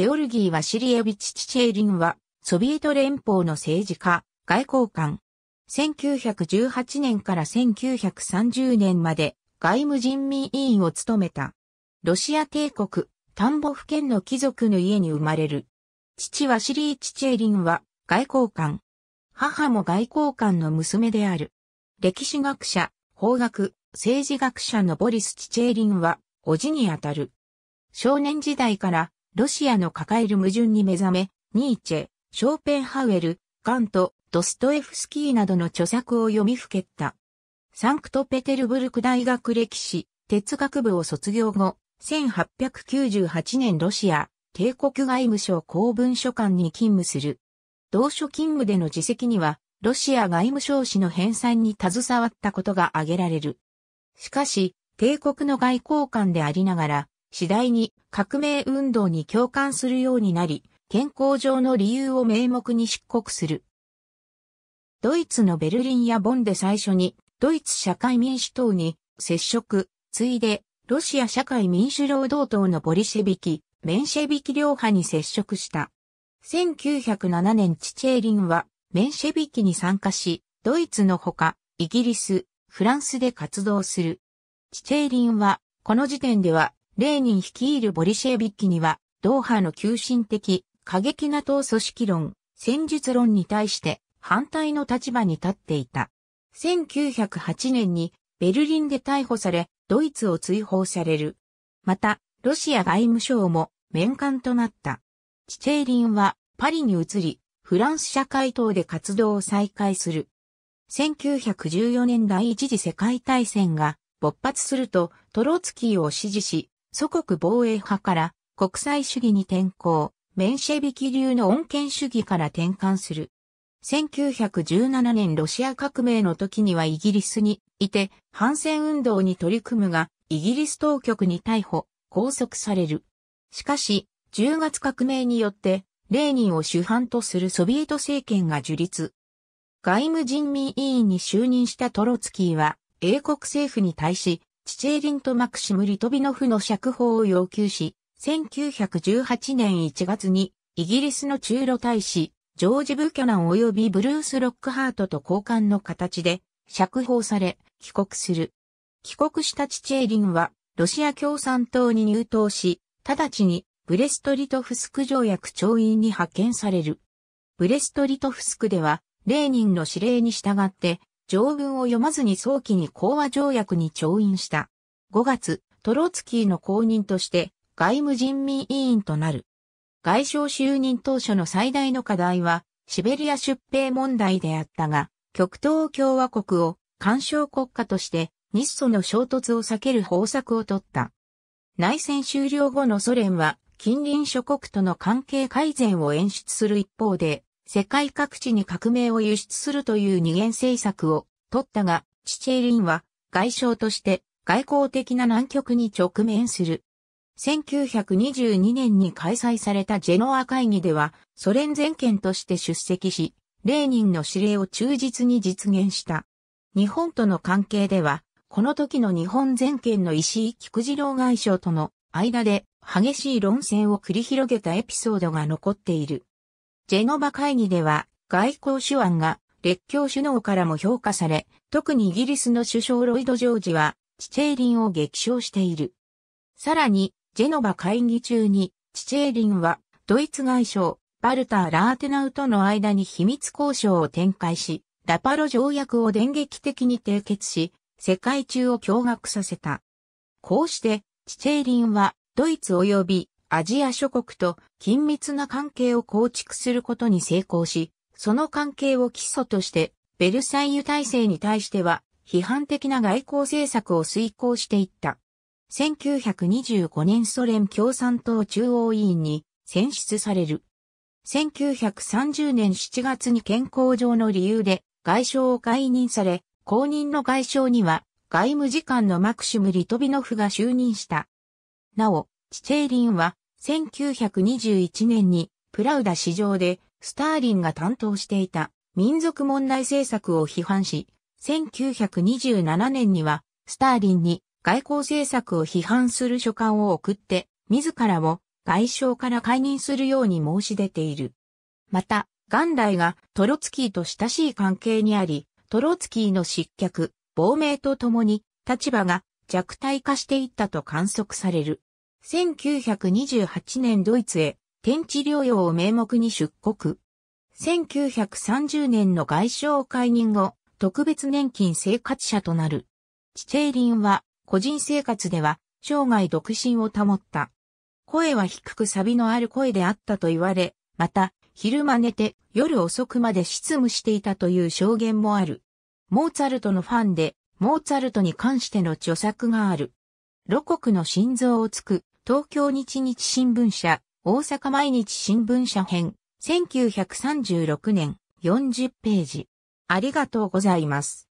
ゲオルギー・ワシリエビチ・チチェーリンは、ソビエト連邦の政治家、外交官。1918年から1930年まで外務人民委員を務めた。ロシア帝国、田んぼ府県の貴族の家に生まれる。父はシリー・チチェーリンは外交官。母も外交官の娘である。歴史学者、法学、政治学者のボリス・チチェーリンは、おじにあたる。少年時代からロシアの抱える矛盾に目覚め、ニーチェ、ショーペンハウエル、ガント、ドストエフスキーなどの著作を読みふけった。サンクトペテルブルク大学歴史、哲学部を卒業後、1898年ロシア、帝国外務省公文書館に勤務する。同書勤務での自責には、ロシア外務省史の編纂に携わったことが挙げられる。しかし、帝国の外交官でありながら、次第に革命運動に共感するようになり、健康上の理由を名目に出国する。ドイツのベルリンやボンで最初に、ドイツ社会民主党に接触、ついで、ロシア社会民主労働党のボリシェビキ、メンシェビキ両派に接触した。1907年チチェーリンは、メンシェビキに参加し、ドイツのほか、イギリス、フランスで活動する。チチェーリンは、この時点では、レーニン率いるボリシェービッキには、ドーハの急進的、過激な党組織論、戦術論に対して反対の立場に立っていた。1908年にベルリンで逮捕され、ドイツを追放される。また、ロシア外務省も面官となった。チチェーリンはパリに移り、フランス社会党で活動を再開する。1914年第一次世界大戦が勃発するとトロツキーを支持し、祖国防衛派から国際主義に転向、メンシェビキ流の恩恵主義から転換する。1917年ロシア革命の時にはイギリスにいて反戦運動に取り組むが、イギリス当局に逮捕、拘束される。しかし、10月革命によって、レーニンを主犯とするソビエト政権が樹立。外務人民委員に就任したトロツキーは、英国政府に対し、チチェーリンとマクシム・リトビノフの釈放を要求し、1918年1月にイギリスの中路大使、ジョージ・ブキャナン及びブルース・ロックハートと交換の形で釈放され、帰国する。帰国したチチェーリンは、ロシア共産党に入党し、直ちにブレストリトフスク条約調印に派遣される。ブレストリトフスクでは、レーニンの指令に従って、条文を読まずに早期に講和条約に調印した。5月、トロツキーの公認として外務人民委員となる。外相就任当初の最大の課題は、シベリア出兵問題であったが、極東共和国を干渉国家として日ソの衝突を避ける方策を取った。内戦終了後のソ連は近隣諸国との関係改善を演出する一方で、世界各地に革命を輸出するという二元政策を取ったが、チチェリンは外相として外交的な難局に直面する。1922年に開催されたジェノア会議では、ソ連全権として出席し、レーニンの指令を忠実に実現した。日本との関係では、この時の日本全権の石井菊次郎外相との間で激しい論戦を繰り広げたエピソードが残っている。ジェノバ会議では外交手腕が列強首脳からも評価され、特にイギリスの首相ロイド・ジョージは、チチェーリンを激賞している。さらに、ジェノバ会議中に、チチェーリンは、ドイツ外相、バルター・ラーテナウとの間に秘密交渉を展開し、ラパロ条約を電撃的に締結し、世界中を驚愕させた。こうして、チチェーリンは、ドイツ及びアジア諸国と緊密な関係を構築することに成功し、その関係を基礎として、ベルサイユ体制に対しては、批判的な外交政策を遂行していった。1925年ソ連共産党中央委員に選出される。1930年7月に健康上の理由で外相を解任され、後任の外相には外務次官のマクシム・リトビノフが就任した。なお、チチェイリンは1921年にプラウダ市場でスターリンが担当していた民族問題政策を批判し、1927年にはスターリンに外交政策を批判する書簡を送って、自らを外相から解任するように申し出ている。また、元来がトロツキーと親しい関係にあり、トロツキーの失脚、亡命とともに立場が弱体化していったと観測される。1928年ドイツへ天地療養を名目に出国。1930年の外相解任後、特別年金生活者となる。チチェリンは、個人生活では、生涯独身を保った。声は低くサビのある声であったと言われ、また、昼間寝て夜遅くまで執務していたという証言もある。モーツァルトのファンで、モーツァルトに関しての著作がある。露国の心臓をつく、東京日日新聞社、大阪毎日新聞社編、1936年40ページ。ありがとうございます。